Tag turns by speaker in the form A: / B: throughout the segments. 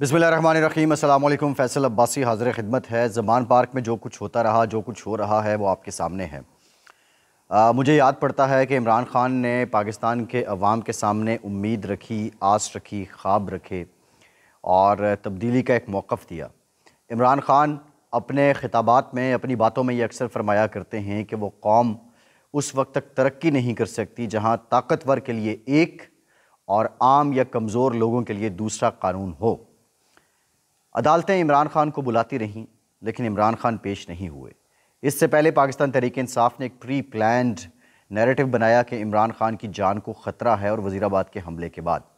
A: बिसमीम अल्लाम फैसल अब्बासी हाजिर ख़िदमत है ज़मान पार्क में जो कुछ होता रहा जो कुछ हो रहा है वो आपके सामने है आ, मुझे याद पड़ता है कि इमरान ख़ान ने पाकिस्तान के अवाम के सामने उम्मीद रखी आस रखी ख्वाब रखे और तब्दीली का एक मौक़ दिया इमरान ख़ान अपने ख़िताबात में अपनी बातों में ये अक्सर फरमाया करते हैं कि वो कौम उस वक्त तक तरक्की नहीं कर सकती जहाँ ताकतवर के लिए एक और आम या कमज़ोर लोगों के लिए दूसरा कानून हो अदालतें इमरान खान को बुलाती रहीं लेकिन इमरान खान पेश नहीं हुए इससे पहले पाकिस्तान तहरीक इंसाफ ने एक प्री प्लान्ड नैरेटिव बनाया कि इमरान खान की जान को ख़तरा है और वजीराबाद के हमले के बाद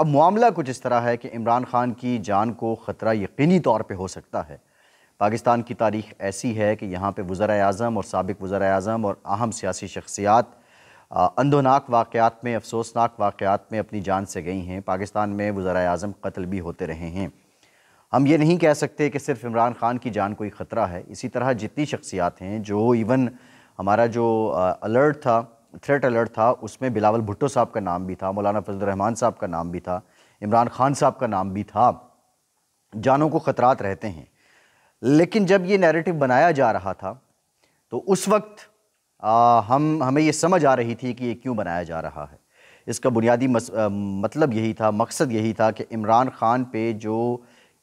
A: अब मामला कुछ इस तरह है कि इमरान खान की जान को ख़तरा यकीनी तौर पर हो सकता है पाकिस्तान की तारीख ऐसी है कि यहाँ पर वज़र अजम और सबक वज़र अजम और अहम सियासी शख्सियात अंधोनाक वाक़ात में अफसोसनाक वाक़ात में अपनी जान से गई हैं पाकिस्तान में वज़र अजम कत्ल भी होते रहे हैं हम ये नहीं कह सकते कि सिर्फ इमरान खान की जान कोई ख़तरा है इसी तरह जितनी शख्सियात हैं जो इवन हमारा जो अलर्ट था थ्रेट अलर्ट था उसमें बिलावल भुट्टो साहब का नाम भी था मौलाना फजल रहमान साहब का नाम भी था इमरान खान साहब का नाम भी था जानों को ख़तरात रहते हैं लेकिन जब ये नैरेटिव बनाया जा रहा था तो उस वक्त आ, हम हमें ये समझ आ रही थी कि ये क्यों बनाया जा रहा है इसका बुनियादी मस, आ, मतलब यही था मकसद यही था कि इमरान खान पे जो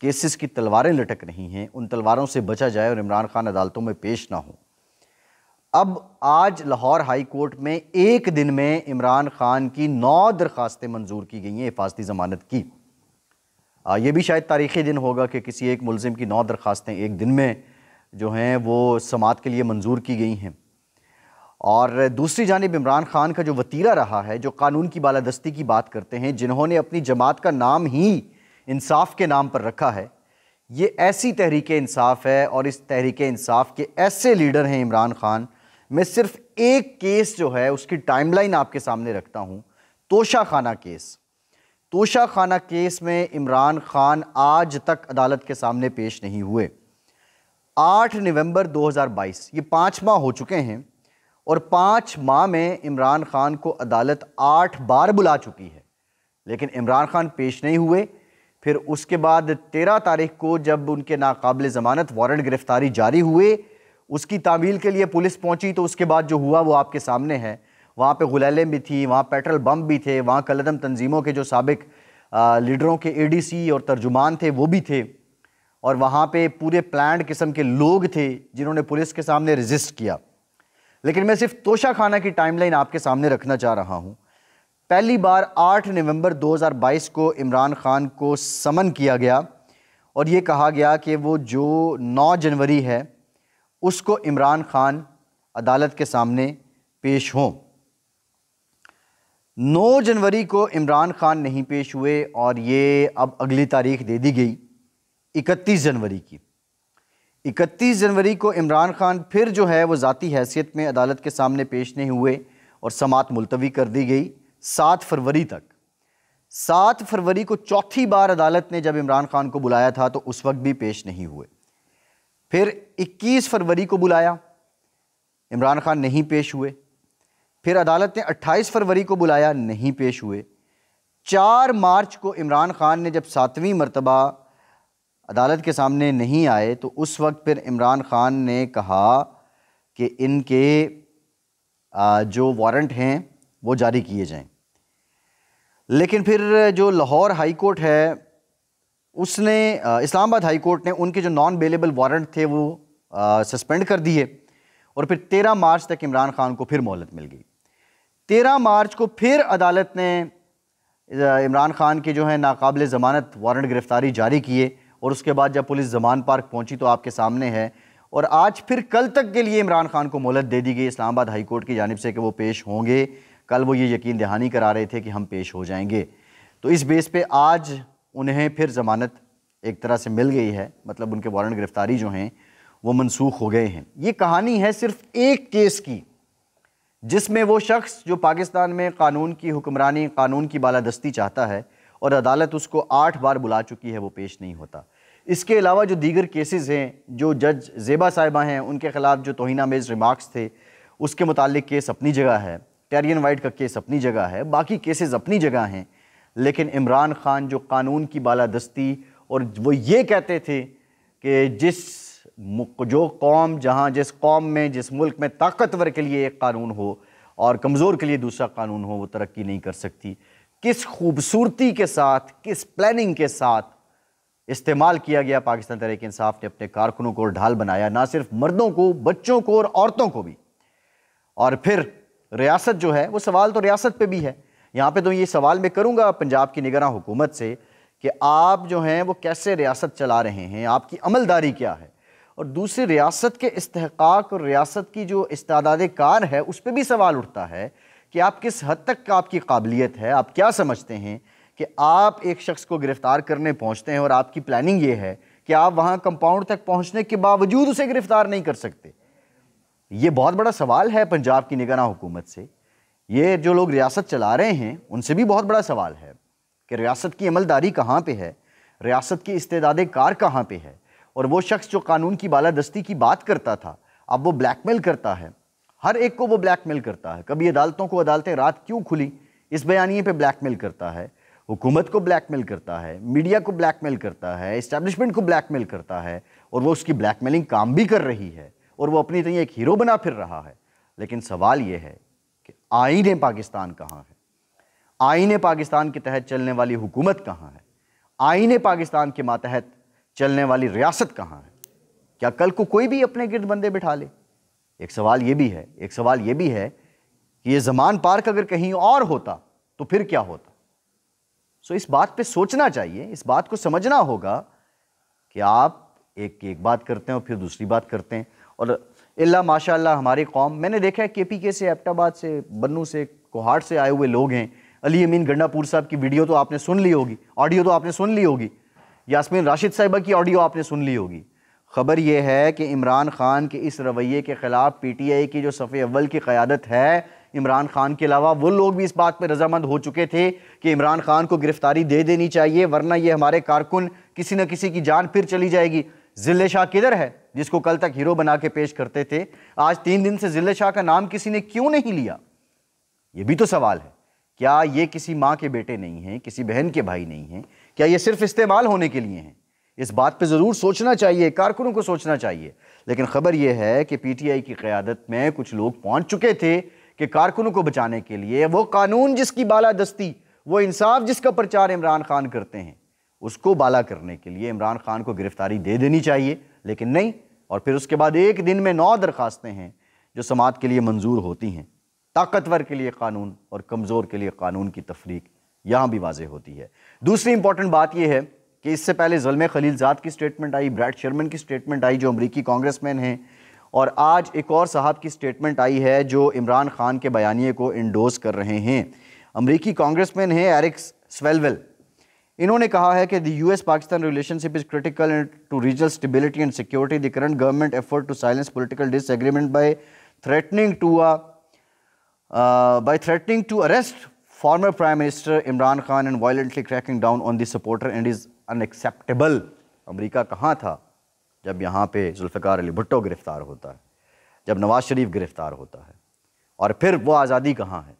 A: केसेस की तलवारें लटक रही हैं उन तलवारों से बचा जाए और इमरान खान अदालतों में पेश ना हो अब आज लाहौर हाई कोर्ट में एक दिन में इमरान खान की नौ दरखास्तें मंजूर की गई हैं हिफाजती ज़मानत की आ, ये भी शायद तारीख़ी दिन होगा कि किसी एक मुलिम की नौ दरखास्तें एक दिन में जो हैं वो समात के लिए मंजूर की गई हैं और दूसरी जानब इमरान खान का जो वतीरा रहा है जो कानून की बालादस्ती की बात करते हैं जिन्होंने अपनी जमात का नाम ही इंसाफ के नाम पर रखा है ये ऐसी तहरीक इंसाफ है और इस तहरीक इंसाफ के ऐसे लीडर हैं इमरान खान मैं सिर्फ एक केस जो है उसकी टाइमलाइन आपके सामने रखता हूँ तोशा खाना केस तोशा खाना केस में इमरान खान आज तक अदालत के सामने पेश नहीं हुए 8 नवंबर 2022 ये पाँच माह हो चुके हैं और पाँच माह में इमरान खान को अदालत आठ बार बुला चुकी है लेकिन इमरान खान पेश नहीं हुए फिर उसके बाद तेरह तारीख को जब उनके नाकबिल ज़मानत वारंट गिरफ्तारी जारी हुए उसकी तामील के लिए पुलिस पहुंची तो उसके बाद जो हुआ वो आपके सामने है वहाँ पे गुलेलें भी थी वहाँ पेट्रोल बम भी थे वहाँ कलदम तंजीमों के जो सबक लीडरों के एडीसी और तर्जुमान थे वो भी थे और वहाँ पे पूरे प्लान किस्म के लोग थे जिन्होंने पुलिस के सामने रजिस्ट किया लेकिन मैं सिर्फ तोशा खाना की टाइमलाइन आपके सामने रखना चाह रहा हूँ पहली बार 8 नवंबर 2022 को इमरान खान को समन किया गया और ये कहा गया कि वो जो 9 जनवरी है उसको इमरान खान अदालत के सामने पेश हों 9 जनवरी को इमरान खान नहीं पेश हुए और ये अब अगली तारीख दे दी गई 31 जनवरी की 31 जनवरी को इमरान खान फिर जो है वो ज़ाती हैसियत में अदालत के सामने पेश नहीं हुए और समात मुलतवी कर दी गई सात फरवरी तक सात फरवरी को चौथी बार अदालत ने जब इमरान खान को बुलाया था तो उस वक्त भी पेश नहीं हुए फिर 21 फरवरी को बुलाया इमरान खान नहीं पेश हुए फिर अदालत ने 28 फरवरी को बुलाया नहीं पेश हुए चार मार्च को इमरान खान ने जब सातवीं मरतबा अदालत के सामने नहीं आए तो उस वक्त फिर इमरान खान ने कहा कि इनके जो वारंट हैं वो जारी किए जाएं लेकिन फिर जो लाहौर हाई कोर्ट है उसने इस्लामाबाद हाई कोर्ट ने उनके जो नॉन बेलेबल वारंट थे वो सस्पेंड कर दिए और फिर तेरह मार्च तक इमरान खान को फिर मोहलत मिल गई तेरह मार्च को फिर अदालत ने इमरान खान के जो है नाकबिल ज़मानत वारंट गिरफ़्तारी जारी किए और उसके बाद जब पुलिस जमान पार्क पहुंची तो आपके सामने है और आज फिर कल तक के लिए इमरान खान को मोहलत दे दी गई इस्लामाबाद हाई कोर्ट की जानब से कि वो पेश होंगे कल वो ये यकीन दहानी करा रहे थे कि हम पेश हो जाएंगे तो इस बेस पे आज उन्हें फिर ज़मानत एक तरह से मिल गई है मतलब उनके वारंट गिरफ़्तारी जो हैं वो मनसूख हो गए हैं ये कहानी है सिर्फ एक केस की जिसमें वो शख्स जो पाकिस्तान में कानून की हुक्मरानी कानून की बालादस्ती चाहता है और अदालत उसको आठ बार बुला चुकी है वो पेश नहीं होता इसके अलावा जो दीगर केसेस हैं जो जज जेबा साहिबा हैं उनके ख़िलाफ़ जो मेज़ रिमार्क्स थे उसके मुतालिक केस अपनी जगह है टेरियन वाइट का केस अपनी जगह है बाकी केसेस अपनी जगह हैं लेकिन इमरान खान जो कानून की बालादस्ती और वो ये कहते थे कि जिस जो कौम जहाँ जिस कौम में जिस मुल्क में ताकतवर के लिए एक कानून हो और कमज़ोर के लिए दूसरा कानून हो वो तरक्की नहीं कर सकती किस खूबसूरती के साथ किस प्लानिंग के साथ इस्तेमाल किया गया पाकिस्तान तहरीक इंसाफ ने अपने कारकुनों को ढाल बनाया ना सिर्फ मर्दों को बच्चों को और औरतों को भी और फिर रियासत जो है वो सवाल तो रियासत पे भी है यहाँ पे तो ये सवाल मैं करूँगा पंजाब की निगरान हुकूमत से कि आप जो हैं वो कैसे रियासत चला रहे हैं आपकी अमलदारी क्या है और दूसरी रियासत के इस्तक और रियासत की जो इस्ताद कार है उस पर भी सवाल उठता है कि आप किस हद तक का आपकी काबिलियत है आप क्या समझते हैं कि आप एक शख्स को गिरफ़्तार करने पहुँचते हैं और आपकी प्लानिंग ये है कि आप वहाँ कंपाउंड तक पहुँचने के बावजूद उसे गिरफ़्तार नहीं कर सकते ये बहुत बड़ा सवाल है पंजाब की निगरान हुकूमत से ये जो लोग रियासत चला रहे हैं उनसे भी बहुत बड़ा सवाल है कि रियासत की अमलदारी कहाँ पे है रियासत की इस्तेदाद कार कहाँ पे है और वो शख्स जो कानून की बालादस्ती की बात करता था अब वो ब्लैकमेल करता है हर एक को वो ब्लैकमेल करता है कभी अदालतों को अदालतें रात क्यों खुली इस बयानी पे ब्लैकमेल करता है हुकूमत को ब्लैकमेल करता है मीडिया को ब्लैकमेल करता है इस्टेब्लिशमेंट को ब्लैकमेल करता है और वो उसकी ब्लैकमेलिंग काम भी कर रही है और वो अपनी तरह तो एक हीरो बना फिर रहा है लेकिन सवाल ये है कि आईने पाकिस्तान कहाँ है आईने पाकिस्तान के तहत चलने वाली हुकूमत कहाँ है आईने पाकिस्तान के मातहत चलने वाली रियासत कहाँ है क्या कल को कोई भी अपने गिरद बंदे बिठा ले एक सवाल ये भी है एक सवाल ये भी है कि ये जमान पार्क अगर कहीं और होता तो फिर क्या होता सो इस बात पे सोचना चाहिए इस बात को समझना होगा कि आप एक एक बात करते हैं और फिर दूसरी बात करते हैं और अल्लाह माशाल्लाह हमारी कौम मैंने देखा है के पी के से एबटाबाद से बन्नू से कोहाट से आए हुए लोग हैं अली अमीन गंडापुर साहब की वीडियो तो आपने सुन ली होगी ऑडियो तो आपने सुन ली होगी यासमीन राशिद साहिबा की ऑडियो आपने सुन ली होगी खबर यह है कि इमरान खान के इस रवैये के ख़िलाफ़ पी टी आई की जो सफ़े अव्वल की क़्यादत है इमरान खान के अलावा वो लोग भी इस बात पर रजामंद हो चुके थे कि इमरान खान को गिरफ्तारी दे देनी चाहिए वरना ये हमारे कारकुन किसी न किसी की जान फिर चली जाएगी जिले शाह किधर है जिसको कल तक हीरो बना के पेश करते थे आज तीन दिन से जिले शाह का नाम किसी ने क्यों नहीं लिया ये भी तो सवाल है क्या ये किसी माँ के बेटे नहीं हैं किसी बहन के भाई नहीं हैं क्या ये सिर्फ इस्तेमाल होने के लिए हैं इस बात पे ज़रूर सोचना चाहिए कारकुनों को सोचना चाहिए लेकिन ख़बर यह है कि पीटीआई की क़्यादत में कुछ लोग पहुंच चुके थे कि कारकुनों को बचाने के लिए वो कानून जिसकी बालादस्ती वो इंसाफ जिसका प्रचार इमरान खान करते हैं उसको बाला करने के लिए इमरान खान को गिरफ्तारी दे देनी चाहिए लेकिन नहीं और फिर उसके बाद एक दिन में नौ दरखास्तें हैं जो समाज के लिए मंजूर होती हैं ताकतवर के लिए कानून और कमज़ोर के लिए कानून की तफरीक यहाँ भी वाजह होती है दूसरी इंपॉर्टेंट बात यह है कि इससे पहले जलम खलीलजाद की स्टेटमेंट आई ब्रैड शर्मन की स्टेटमेंट आई जो अमरीकी मैन हैं और आज एक और साहब की स्टेटमेंट आई है जो इमरान खान के बयानी को इंडोज कर रहे हैं अमरीकी कांग्रेसमैन हैं एरिक्स स्वेलवेल इन्होंने कहा है कि the US Pakistan relationship is critical to regional stability and security the current government effort to silence political disagreement by threatening to a threatening to arrest former prime minister Imran Khan and violently cracking down on the supporter and is unacceptable अमरीका कहाँ था जब यहाँ पे जुल्फ़ार अली भुट्टो गिरफ़्तार होता है जब नवाज़ शरीफ गिरफ़्तार होता है और फिर वो आज़ादी कहाँ है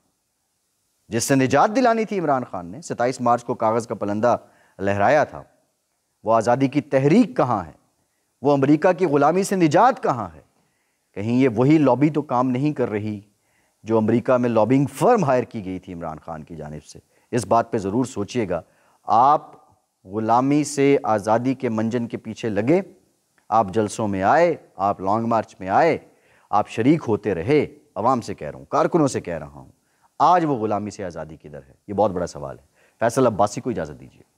A: जिससे निजात दिलानी थी इमरान खान ने सताईस मार्च को कागज़ का पलंदा लहराया था वो आज़ादी की तहरीक कहाँ है वो अमेरिका की ग़ुलामी से निजात कहाँ है कहीं ये वही लॉबी तो काम नहीं कर रही जो अमेरिका में लॉबिंग फर्म हायर की गई थी इमरान खान की जानब से इस बात पे ज़रूर सोचिएगा आप ग़ुलामी से आज़ादी के मंजन के पीछे लगे आप जलसों में आए आप लॉन्ग मार्च में आए आप शरीक होते रहे आवाम से कह रहा हूँ कारकुनों से कह रहा हूँ आज वो गुलामी से आज़ादी किधर है ये बहुत बड़ा सवाल है फैसल अब्बासी को इजाज़त दीजिए